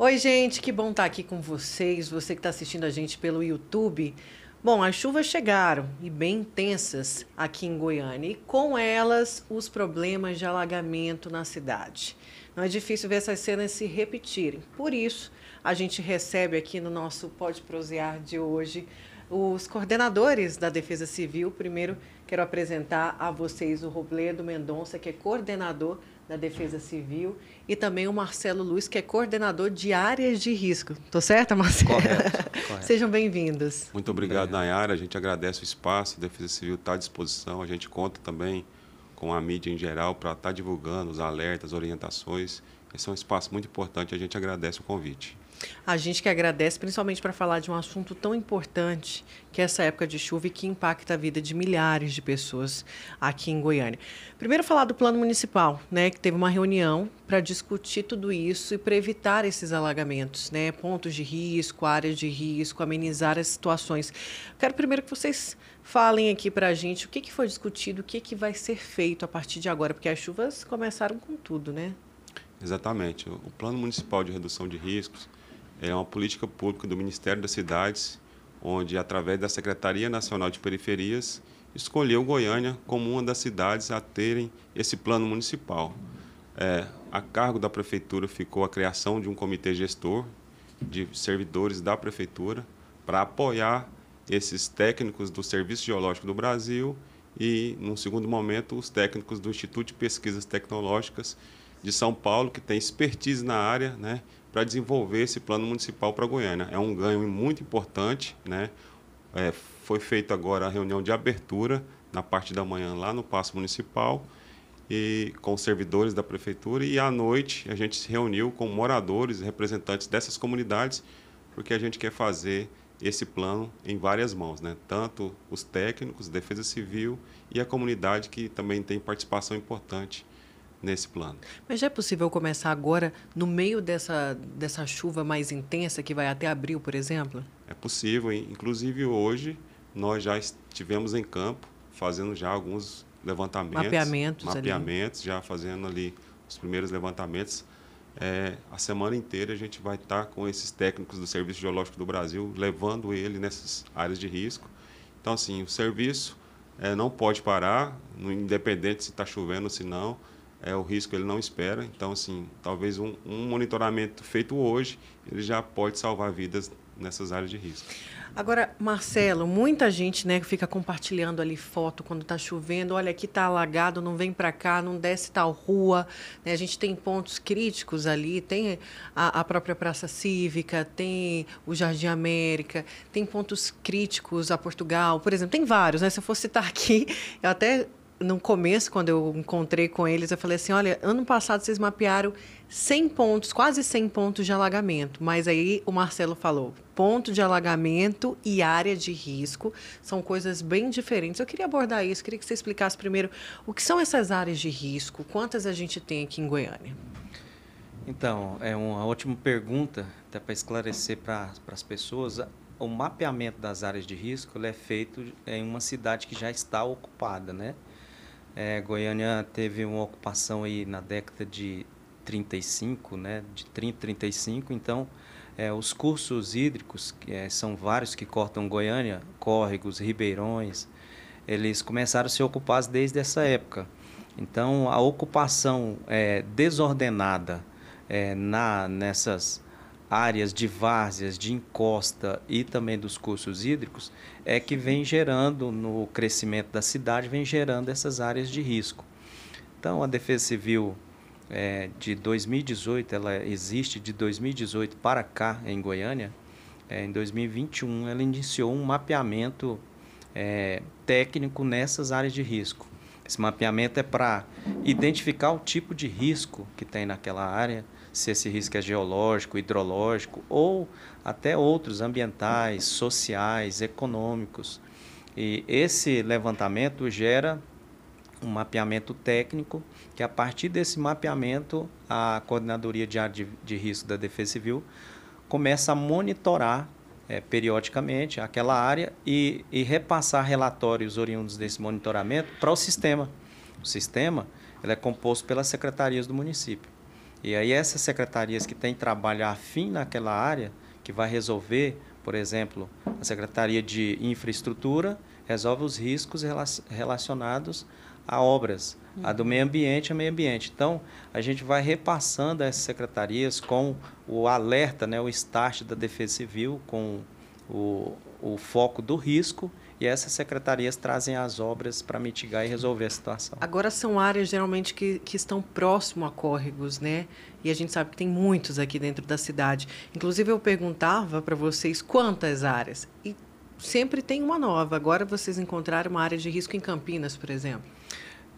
Oi, gente, que bom estar tá aqui com vocês, você que está assistindo a gente pelo YouTube. Bom, as chuvas chegaram e bem intensas aqui em Goiânia, e com elas os problemas de alagamento na cidade. Não é difícil ver essas cenas se repetirem. Por isso, a gente recebe aqui no nosso Pode Prosear de hoje os coordenadores da Defesa Civil, primeiro Quero apresentar a vocês o Robledo Mendonça, que é coordenador da Defesa Civil, e também o Marcelo Luiz, que é coordenador de áreas de risco. Estou certa, Marcelo? Correto. correto. Sejam bem-vindos. Muito obrigado, Nayara. A gente agradece o espaço, a Defesa Civil está à disposição. A gente conta também com a mídia em geral para estar tá divulgando os alertas, orientações. Esse é um espaço muito importante, a gente agradece o convite. A gente que agradece, principalmente para falar de um assunto tão importante que é essa época de chuva e que impacta a vida de milhares de pessoas aqui em Goiânia. Primeiro falar do plano municipal, né, que teve uma reunião para discutir tudo isso e para evitar esses alagamentos, né, pontos de risco, áreas de risco, amenizar as situações. Quero primeiro que vocês falem aqui para a gente o que, que foi discutido, o que, que vai ser feito a partir de agora, porque as chuvas começaram com tudo, né? Exatamente. O Plano Municipal de Redução de Riscos é uma política pública do Ministério das Cidades, onde, através da Secretaria Nacional de Periferias, escolheu Goiânia como uma das cidades a terem esse plano municipal. É, a cargo da prefeitura ficou a criação de um comitê gestor de servidores da prefeitura para apoiar esses técnicos do Serviço Geológico do Brasil e, num segundo momento, os técnicos do Instituto de Pesquisas Tecnológicas de São Paulo, que tem expertise na área, né, para desenvolver esse plano municipal para Goiânia. É um ganho muito importante, né? É, foi feita agora a reunião de abertura na parte da manhã lá no Paço Municipal e com os servidores da prefeitura e à noite a gente se reuniu com moradores, representantes dessas comunidades, porque a gente quer fazer esse plano em várias mãos, né? Tanto os técnicos, defesa civil e a comunidade que também tem participação importante nesse plano. Mas já é possível começar agora, no meio dessa, dessa chuva mais intensa que vai até abril, por exemplo? É possível. Inclusive, hoje, nós já estivemos em campo, fazendo já alguns levantamentos. Mapeamentos. Mapeamentos, ali. já fazendo ali os primeiros levantamentos. É, a semana inteira a gente vai estar tá com esses técnicos do Serviço Geológico do Brasil, levando ele nessas áreas de risco. Então, assim, o serviço é, não pode parar, independente se está chovendo ou se não é, o risco ele não espera. Então, assim, talvez um, um, monitoramento feito hoje, ele já pode salvar vidas nessas áreas de risco. Agora, Marcelo, muita gente né, fica compartilhando ali foto quando está chovendo. Olha, aqui está alagado, não vem para cá, não desce tal rua. Né? A gente tem pontos críticos ali, tem a, a própria Praça Cívica, tem o Jardim América, tem pontos críticos a Portugal, por exemplo. Tem vários, né? Se eu for citar aqui, eu até no começo, quando eu encontrei com eles, eu falei assim: olha, ano passado vocês mapearam 100 pontos, quase 100 pontos de alagamento. Mas aí o Marcelo falou: ponto de alagamento e área de risco são coisas bem diferentes. Eu queria abordar isso, queria que você explicasse primeiro o que são essas áreas de risco, quantas a gente tem aqui em Goiânia. Então, é uma ótima pergunta, até para esclarecer para as pessoas. O mapeamento das áreas de risco é feito em uma cidade que já está ocupada, né? É, Goiânia teve uma ocupação aí na década de 35, né, de 30, 35, então é, os cursos hídricos, que é, são vários que cortam Goiânia, córregos, ribeirões, eles começaram a ser ocupados desde essa época. Então, a ocupação é, desordenada é, na, nessas áreas de várzeas, de encosta e também dos cursos hídricos, é que vem gerando, no crescimento da cidade, vem gerando essas áreas de risco. Então, a Defesa Civil é, de 2018, ela existe de 2018 para cá, em Goiânia. É, em 2021, ela iniciou um mapeamento é, técnico nessas áreas de risco. Esse mapeamento é para identificar o tipo de risco que tem naquela área, se esse risco é geológico, hidrológico ou até outros ambientais, sociais, econômicos. E esse levantamento gera um mapeamento técnico, que a partir desse mapeamento, a Coordenadoria de Área de, de Risco da Defesa Civil começa a monitorar é, periodicamente aquela área e, e repassar relatórios oriundos desse monitoramento para o sistema. O sistema ele é composto pelas secretarias do município. E aí essas secretarias que têm trabalho afim naquela área, que vai resolver, por exemplo, a Secretaria de Infraestrutura, resolve os riscos relacionados a obras, a do meio ambiente a meio ambiente. Então, a gente vai repassando essas secretarias com o alerta, né, o start da Defesa Civil, com o, o foco do risco e essas secretarias trazem as obras para mitigar e resolver a situação. Agora são áreas geralmente que, que estão próximo a córregos, né? E a gente sabe que tem muitos aqui dentro da cidade. Inclusive eu perguntava para vocês quantas áreas e sempre tem uma nova. Agora vocês encontraram uma área de risco em Campinas, por exemplo.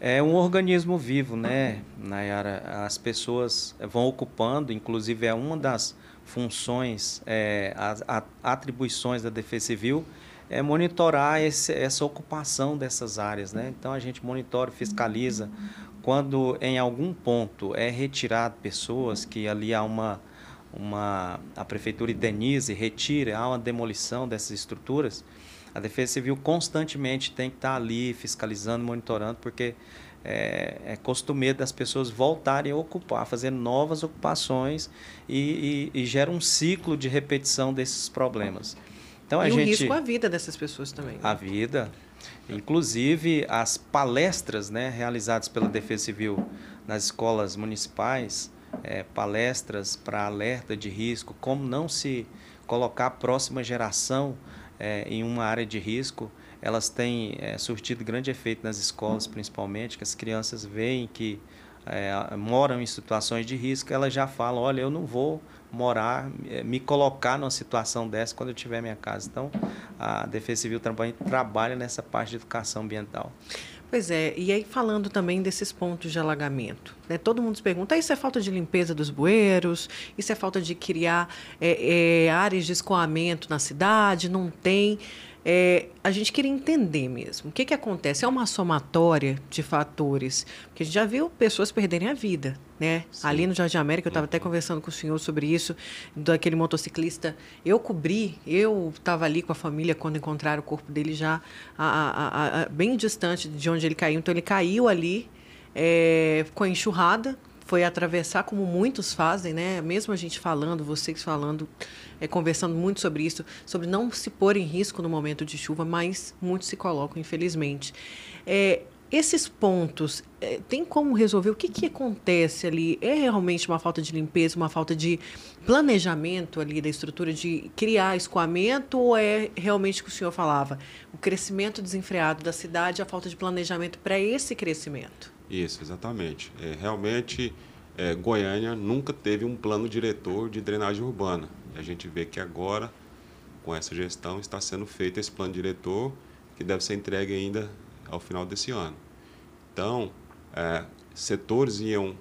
É um organismo vivo, né, Nayara? As pessoas vão ocupando, inclusive é uma das funções, é, as atribuições da Defesa Civil é monitorar esse, essa ocupação dessas áreas. Né? Então, a gente monitora, fiscaliza. Quando em algum ponto é retirado pessoas que ali há uma, uma a prefeitura indeniza e retira, há uma demolição dessas estruturas, a Defesa Civil constantemente tem que estar ali fiscalizando, monitorando, porque é, é costumeiro das pessoas voltarem a ocupar, fazer novas ocupações e, e, e gera um ciclo de repetição desses problemas. Então, a gente, o risco à vida dessas pessoas também. Né? A vida. Inclusive, as palestras né, realizadas pela Defesa Civil nas escolas municipais, é, palestras para alerta de risco, como não se colocar a próxima geração é, em uma área de risco, elas têm é, surtido grande efeito nas escolas, principalmente, que as crianças veem que é, moram em situações de risco, elas já falam, olha, eu não vou morar, eh, me colocar numa situação dessa quando eu tiver minha casa. Então, a Defesa Civil também trabalha nessa parte de educação ambiental. Pois é, e aí falando também desses pontos de alagamento, né? Todo mundo se pergunta, ah, isso é falta de limpeza dos bueiros, isso é falta de criar é, é, áreas de escoamento na cidade, não tem é, a gente queria entender mesmo o que, que acontece. É uma somatória de fatores, porque a gente já viu pessoas perderem a vida, né? Ali no Jardim América, eu estava até uhum. conversando com o senhor sobre isso, daquele motociclista. Eu cobri, eu estava ali com a família quando encontraram o corpo dele já a, a, a, bem distante de onde ele caiu. Então, ele caiu ali, é, ficou enxurrada, foi atravessar como muitos fazem, né? Mesmo a gente falando, vocês falando, é, conversando muito sobre isso, sobre não se pôr em risco no momento de chuva, mas muitos se colocam, infelizmente. É, esses pontos, é, tem como resolver? O que, que acontece ali? É realmente uma falta de limpeza, uma falta de planejamento ali da estrutura, de criar escoamento, ou é realmente o que o senhor falava? O crescimento desenfreado da cidade, a falta de planejamento para esse crescimento? Isso, exatamente. É, realmente, é, Goiânia nunca teve um plano diretor de drenagem urbana. E a gente vê que agora, com essa gestão, está sendo feito esse plano diretor, que deve ser entregue ainda ao final desse ano. Então, é, setores iam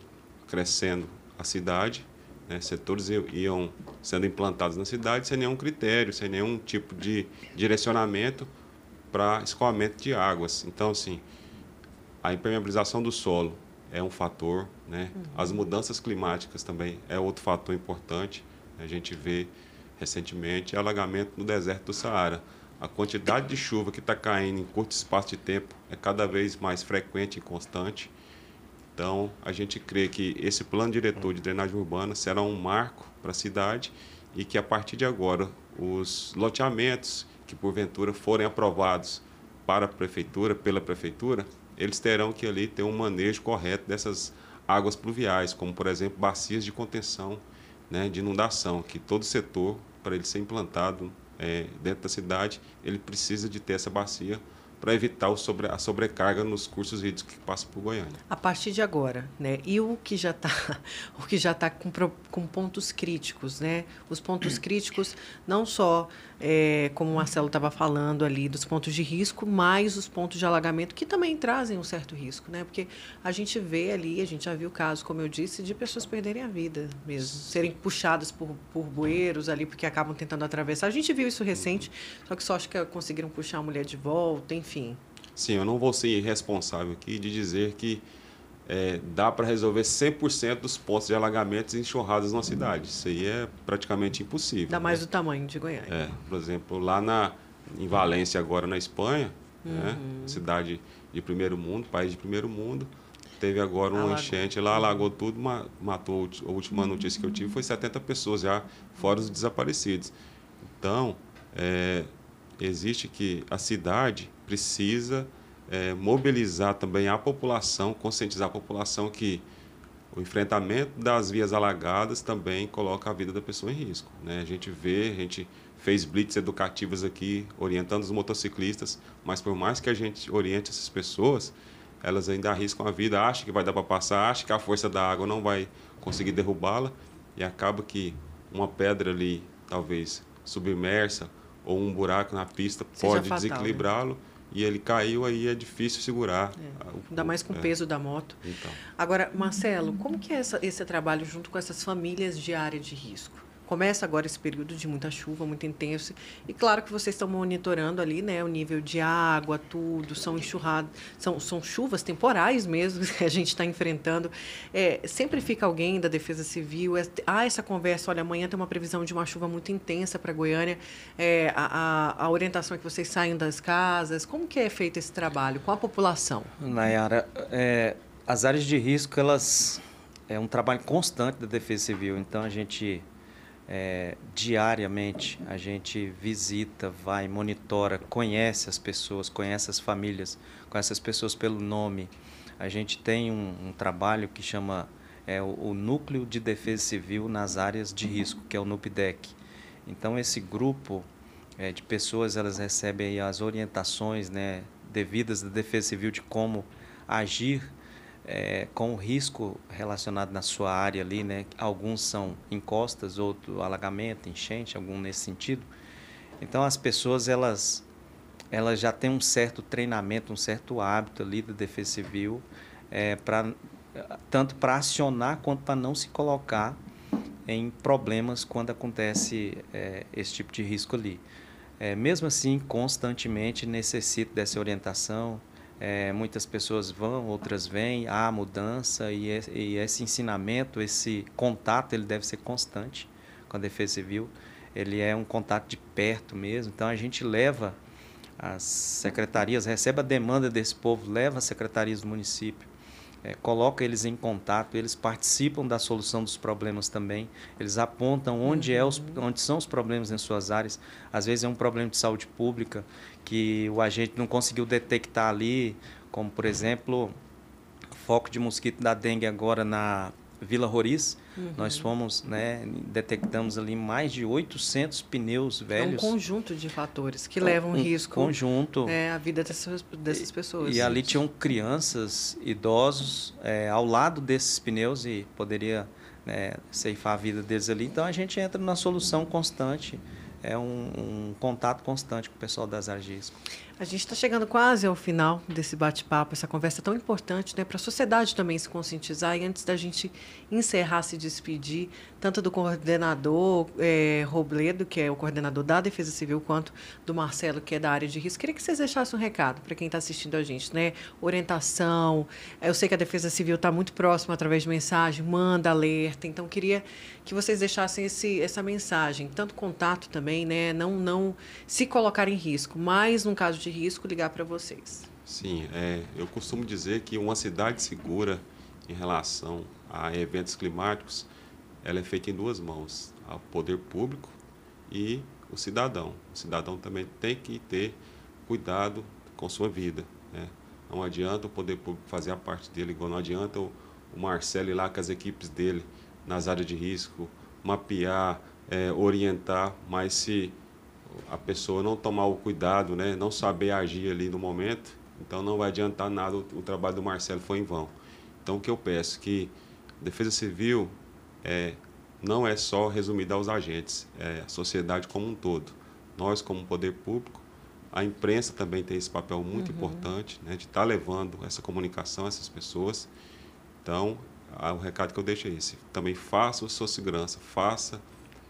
crescendo a cidade, né, setores iam sendo implantados na cidade sem nenhum critério, sem nenhum tipo de direcionamento para escoamento de águas. Então, assim, a impermeabilização do solo é um fator, né? Uhum. As mudanças climáticas também é outro fator importante. A gente vê recentemente alagamento no deserto do Saara. A quantidade de chuva que está caindo em curto espaço de tempo é cada vez mais frequente e constante. Então, a gente crê que esse plano diretor de drenagem urbana será um marco para a cidade e que, a partir de agora, os loteamentos que, porventura, forem aprovados para a prefeitura, pela prefeitura, eles terão que ali ter um manejo correto dessas águas pluviais, como por exemplo bacias de contenção né, de inundação, que todo setor, para ele ser implantado é, dentro da cidade, ele precisa de ter essa bacia para evitar sobre, a sobrecarga nos cursos hídricos que passam por Goiânia. A partir de agora, né? E o que já está, o que já tá com, com pontos críticos, né? Os pontos críticos não só, é, como o Marcelo estava falando ali, dos pontos de risco, mas os pontos de alagamento que também trazem um certo risco, né? Porque a gente vê ali, a gente já viu casos, como eu disse, de pessoas perderem a vida mesmo, serem puxadas por, por bueiros ali porque acabam tentando atravessar. A gente viu isso recente, só que só acho que conseguiram puxar a mulher de volta, enfim enfim. Sim, eu não vou ser irresponsável aqui de dizer que é, dá para resolver 100% dos pontos de alagamentos e enxurradas na cidade. Isso aí é praticamente impossível. Dá né? mais do tamanho de Goiânia. É, por exemplo, lá na, em Valência, agora na Espanha, né? uhum. né? cidade de primeiro mundo, país de primeiro mundo, teve agora uma enchente lá, alagou tudo, matou. A última uhum. notícia que eu tive foi 70 pessoas já, fora os desaparecidos. Então, é, existe que a cidade precisa é, mobilizar também a população, conscientizar a população que o enfrentamento das vias alagadas também coloca a vida da pessoa em risco. Né? A gente vê, a gente fez blitz educativas aqui, orientando os motociclistas, mas por mais que a gente oriente essas pessoas, elas ainda arriscam a vida, acham que vai dar para passar, acham que a força da água não vai conseguir derrubá-la e acaba que uma pedra ali, talvez submersa, ou um buraco na pista pode né? desequilibrá-lo. Né? e ele caiu, aí é difícil segurar. É. O, Ainda mais com o é. peso da moto. Então. Agora, Marcelo, como que é essa, esse trabalho junto com essas famílias de área de risco? começa agora esse período de muita chuva, muito intenso. E claro que vocês estão monitorando ali, né, o nível de água, tudo, são enxurradas, são, são chuvas temporais mesmo que a gente está enfrentando. É, sempre fica alguém da Defesa Civil, é, há ah, essa conversa, olha, amanhã tem uma previsão de uma chuva muito intensa para Goiânia, é, a, a, a orientação é que vocês saem das casas. Como que é feito esse trabalho com a população? Nayara, é, as áreas de risco, elas é um trabalho constante da Defesa Civil. Então a gente é, diariamente a gente visita, vai, monitora, conhece as pessoas, conhece as famílias, conhece as pessoas pelo nome. A gente tem um, um trabalho que chama é, o, o, Núcleo de Defesa Civil nas Áreas de Risco, que é o NUPDEC. Então, esse grupo é, de pessoas, elas recebem as orientações né, devidas da Defesa Civil de como agir é, com o risco relacionado na sua área ali, né? Alguns são encostas, outro alagamento, enchente, algum nesse sentido. Então as pessoas elas elas já têm um certo treinamento, um certo hábito ali da Defesa Civil, é, para tanto para acionar quanto para não se colocar em problemas quando acontece é, esse tipo de risco ali. É, mesmo assim, constantemente necessito dessa orientação, é, muitas pessoas vão, outras vêm, há mudança e, é, e, esse ensinamento, esse contato, ele deve ser constante com a Defesa Civil. Ele é um contato de perto mesmo. Então a gente leva as secretarias, recebe a demanda desse povo, leva as secretarias do município é, coloca eles em contato, eles participam da solução dos problemas também, eles apontam onde, uhum. é os, uhum. onde são os problemas em suas áreas. Às vezes é um problema de saúde pública que o agente não conseguiu detectar ali, como por exemplo, foco de mosquito da dengue agora na, Vila Roriz, uhum. nós fomos, né, detectamos ali mais de 800 pneus velhos. É um conjunto de fatores que levam um risco. Conjunto. É a vida dessas, dessas pessoas. E, e ali tinham crianças, idosos, é, ao lado desses pneus e poderia né, ceifar a vida deles ali. Então a gente entra na solução constante, é um, um contato constante com o pessoal das áreas de risco. A gente está chegando quase ao final desse bate-papo, essa conversa tão importante, né, para a sociedade também se conscientizar. E antes da gente encerrar, se despedir, tanto do coordenador é, Robledo, que é o coordenador da Defesa Civil, quanto do Marcelo, que é da área de risco, queria que vocês deixassem um recado para quem está assistindo a gente, né? Orientação. Eu sei que a Defesa Civil está muito próxima através de mensagem, manda alerta. Então, queria que vocês deixassem esse, essa mensagem, tanto contato também, né? Não, não se colocar em risco, mas num caso de de risco ligar para vocês. Sim, é, eu costumo dizer que uma cidade segura em relação a eventos climáticos, ela é feita em duas mãos, o poder público e o cidadão. O cidadão também tem que ter cuidado com sua vida. Né? Não adianta o poder público fazer a parte dele, igual não adianta o, o Marcelo ir lá com as equipes dele nas áreas de risco, mapear, é, orientar, mas se a pessoa não tomar o cuidado, né, não saber agir ali no momento, então não vai adiantar nada, o, o trabalho do Marcelo foi em vão. Então o que eu peço? Que a Defesa Civil é, não é só resumida aos agentes, é a sociedade como um todo. Nós, como poder público, a imprensa também tem esse papel muito uhum. importante, né, de estar tá levando essa comunicação a essas pessoas. Então, o recado que eu deixo é esse. Também faça a sua segurança, faça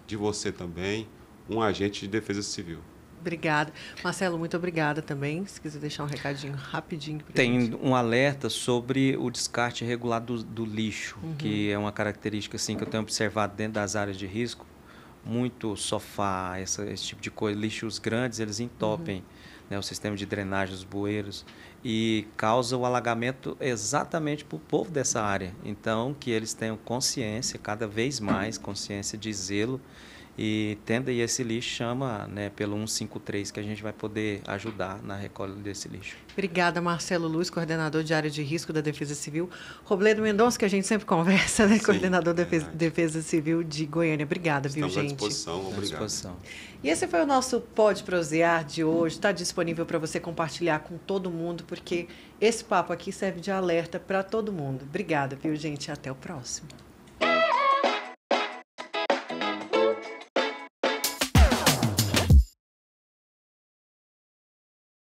de você também um agente de defesa civil. Obrigada. Marcelo, muito obrigada também. Se quiser deixar um recadinho rapidinho. Tem gente. um alerta sobre o descarte regular do, do lixo, uhum. que é uma característica assim, que eu tenho observado dentro das áreas de risco. Muito sofá, essa, esse tipo de coisa, lixos grandes, eles entopem uhum. né, o sistema de drenagem dos bueiros e causa o alagamento exatamente para o povo dessa área. Então, que eles tenham consciência, cada vez mais consciência de zelo e tenda e esse lixo chama né, pelo 153 que a gente vai poder ajudar na recolha desse lixo. Obrigada, Marcelo Luz, coordenador de área de risco da Defesa Civil. Robledo Mendonça, que a gente sempre conversa, né? Sim, coordenador da é Defesa, Defesa, Civil de Goiânia. Obrigada, Estamos viu, gente? À disposição, obrigado. À disposição. E esse foi o nosso Pode Prosear de hoje. Está disponível para você compartilhar com todo mundo, porque esse papo aqui serve de alerta para todo mundo. Obrigada, viu, gente? Até o próximo.